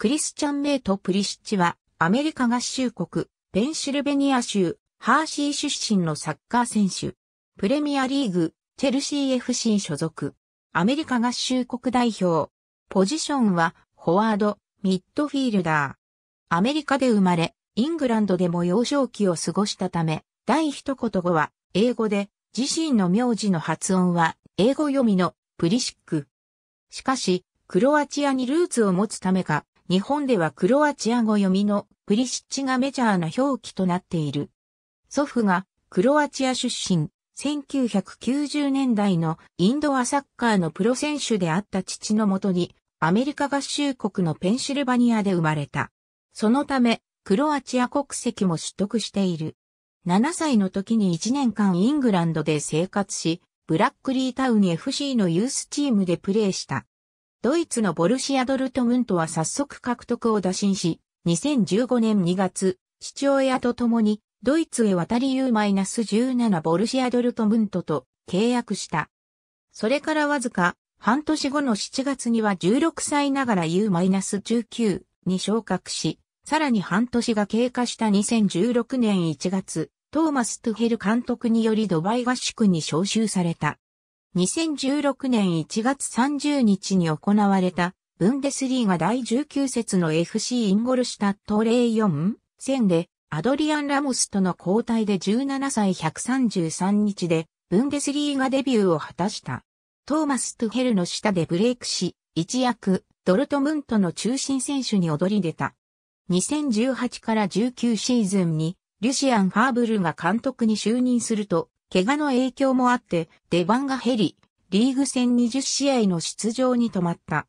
クリスチャン・メイト・プリシッチは、アメリカ合衆国、ペンシルベニア州、ハーシー出身のサッカー選手。プレミアリーグ、チェルシー FC 所属。アメリカ合衆国代表。ポジションは、フォワード、ミッドフィールダー。アメリカで生まれ、イングランドでも幼少期を過ごしたため、第一言語は、英語で、自身の名字の発音は、英語読みの、プリシック。しかし、クロアチアにルーツを持つためか、日本ではクロアチア語読みのプリシッチがメジャーな表記となっている。祖父がクロアチア出身、1990年代のインドアサッカーのプロ選手であった父のもとに、アメリカ合衆国のペンシルバニアで生まれた。そのため、クロアチア国籍も取得している。7歳の時に1年間イングランドで生活し、ブラックリータウン FC のユースチームでプレーした。ドイツのボルシアドルトムントは早速獲得を打診し、2015年2月、父親と共にドイツへ渡り U-17 ボルシアドルトムントと契約した。それからわずか半年後の7月には16歳ながら U-19 に昇格し、さらに半年が経過した2016年1月、トーマス・トゥヘル監督によりドバイ合宿に招集された。2016年1月30日に行われた、ブンデスリーガ第19節の FC インゴルシュタット04戦で、アドリアン・ラモスとの交代で17歳133日で、ブンデスリーガデビューを果たした。トーマス・トゥヘルの下でブレイクし、一躍、ドルトムントの中心選手に躍り出た。2018から19シーズンに、リュシアン・ファーブルが監督に就任すると、怪我の影響もあって出番が減り、リーグ戦20試合の出場に止まった。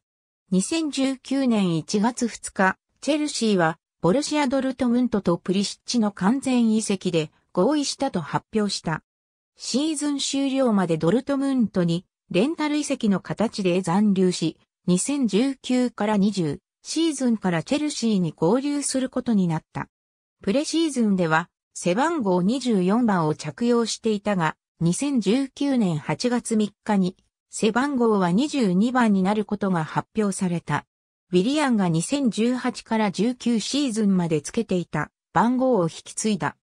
2019年1月2日、チェルシーはボルシア・ドルトムントとプリシッチの完全移籍で合意したと発表した。シーズン終了までドルトムントにレンタル移籍の形で残留し、2019から20シーズンからチェルシーに合流することになった。プレシーズンでは背番号24番を着用していたが、2019年8月3日に、背番号は22番になることが発表された。ウィリアンが2018から19シーズンまでつけていた番号を引き継いだ。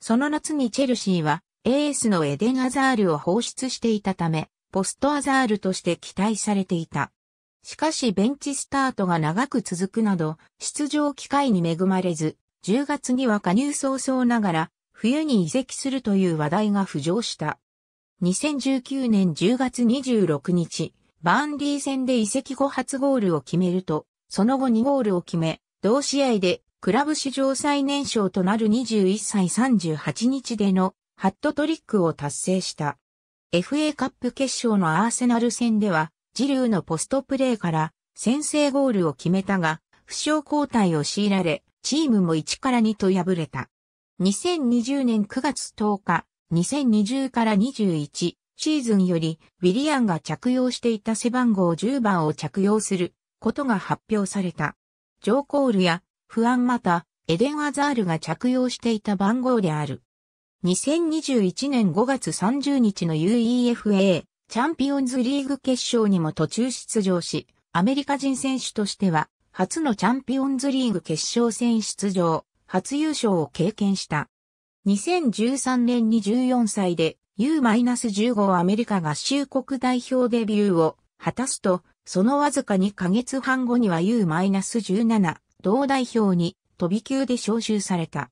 その夏にチェルシーはエースのエデン・アザールを放出していたため、ポストアザールとして期待されていた。しかしベンチスタートが長く続くなど、出場機会に恵まれず、10月には加入早々ながら、冬に移籍するという話題が浮上した。2019年10月26日、バーンリー戦で移籍後初ゴールを決めると、その後2ゴールを決め、同試合でクラブ史上最年少となる21歳38日でのハットトリックを達成した。FA カップ決勝のアーセナル戦では、ジルーのポストプレーから先制ゴールを決めたが、負傷交代を強いられ、チームも1から2と敗れた。2020年9月10日、2020から21シーズンより、ウィリアンが着用していた背番号10番を着用することが発表された。ジョー・コールや、不安また、エデン・アザールが着用していた番号である。2021年5月30日の UEFA チャンピオンズリーグ決勝にも途中出場し、アメリカ人選手としては初のチャンピオンズリーグ決勝戦出場、初優勝を経験した。2013年に14歳で U-15 アメリカ合衆国代表デビューを果たすと、そのわずか2ヶ月半後には U-17 同代表に飛び級で招集された。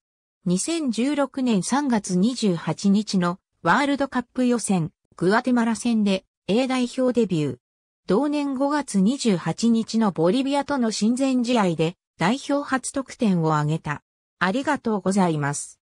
2016年3月28日のワールドカップ予選、グアテマラ戦で A 代表デビュー。同年5月28日のボリビアとの親善試合で代表初得点を挙げた。ありがとうございます。